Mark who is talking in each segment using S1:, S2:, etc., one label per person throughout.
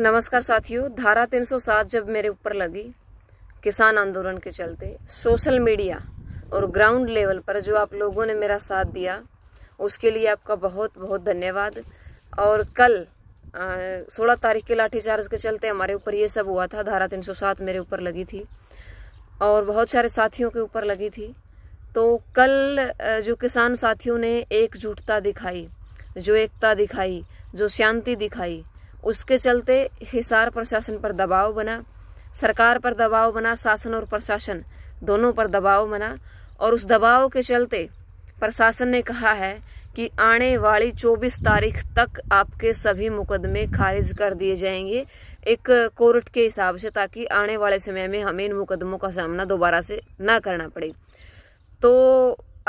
S1: नमस्कार साथियों धारा 307 जब मेरे ऊपर लगी किसान आंदोलन के चलते सोशल मीडिया और ग्राउंड लेवल पर जो आप लोगों ने मेरा साथ दिया उसके लिए आपका बहुत बहुत धन्यवाद और कल सोलह तारीख के लाठीचार्ज के चलते हमारे ऊपर ये सब हुआ था धारा 307 मेरे ऊपर लगी थी और बहुत सारे साथियों के ऊपर लगी थी तो कल जो किसान साथियों ने एकजुटता दिखाई जो एकता दिखाई जो शांति दिखाई उसके चलते हिसार प्रशासन पर दबाव बना सरकार पर दबाव बना शासन और प्रशासन दोनों पर दबाव बना और उस दबाव के चलते प्रशासन ने कहा है कि आने वाली 24 तारीख तक आपके सभी मुकदमे खारिज कर दिए जाएंगे एक कोर्ट के हिसाब से ताकि आने वाले समय में हमें इन मुकदमों का सामना दोबारा से ना करना पड़े तो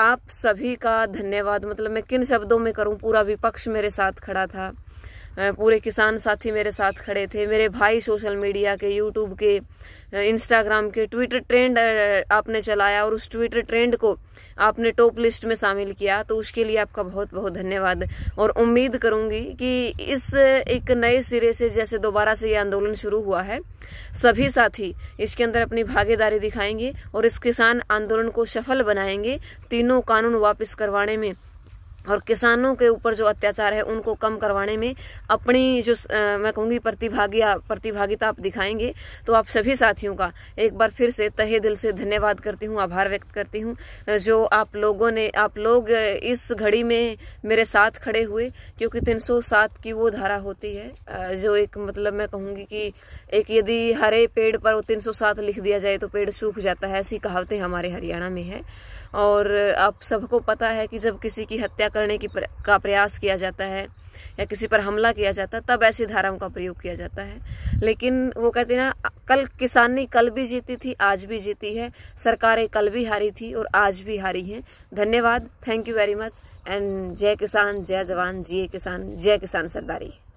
S1: आप सभी का धन्यवाद मतलब मैं किन शब्दों में करूं पूरा विपक्ष मेरे साथ खड़ा था पूरे किसान साथी मेरे साथ खड़े थे मेरे भाई सोशल मीडिया के यूट्यूब के इंस्टाग्राम के ट्विटर ट्रेंड आपने चलाया और उस ट्विटर ट्रेंड को आपने टॉप लिस्ट में शामिल किया तो उसके लिए आपका बहुत बहुत धन्यवाद और उम्मीद करूंगी कि इस एक नए सिरे से जैसे दोबारा से ये आंदोलन शुरू हुआ है सभी साथी इसके अंदर अपनी भागीदारी दिखाएंगे और इस किसान आंदोलन को सफल बनाएंगे तीनों कानून वापस करवाने में और किसानों के ऊपर जो अत्याचार है उनको कम करवाने में अपनी जो आ, मैं कहूँगी प्रतिभागी प्रतिभागिता आप दिखाएंगे तो आप सभी साथियों का एक बार फिर से तहे दिल से धन्यवाद करती हूँ आभार व्यक्त करती हूँ जो आप लोगों ने आप लोग इस घड़ी में मेरे साथ खड़े हुए क्योंकि तीन की वो धारा होती है जो एक मतलब मैं कहूँगी कि एक यदि हरे पेड़ पर वो 307 लिख दिया जाए तो पेड़ सूख जाता है ऐसी कहावतें हमारे हरियाणा में है और आप सबको पता है कि जब किसी की हत्या कर करने की प्र, का प्रयास किया जाता है या किसी पर हमला किया जाता है तब ऐसी धाराओं का प्रयोग किया जाता है लेकिन वो कहते हैं ना कल किसानी कल भी जीती थी आज भी जीती है सरकारें कल भी हारी थी और आज भी हारी हैं धन्यवाद thank you very much and जय किसान जय जवान जय किसान जय किसान सरदारी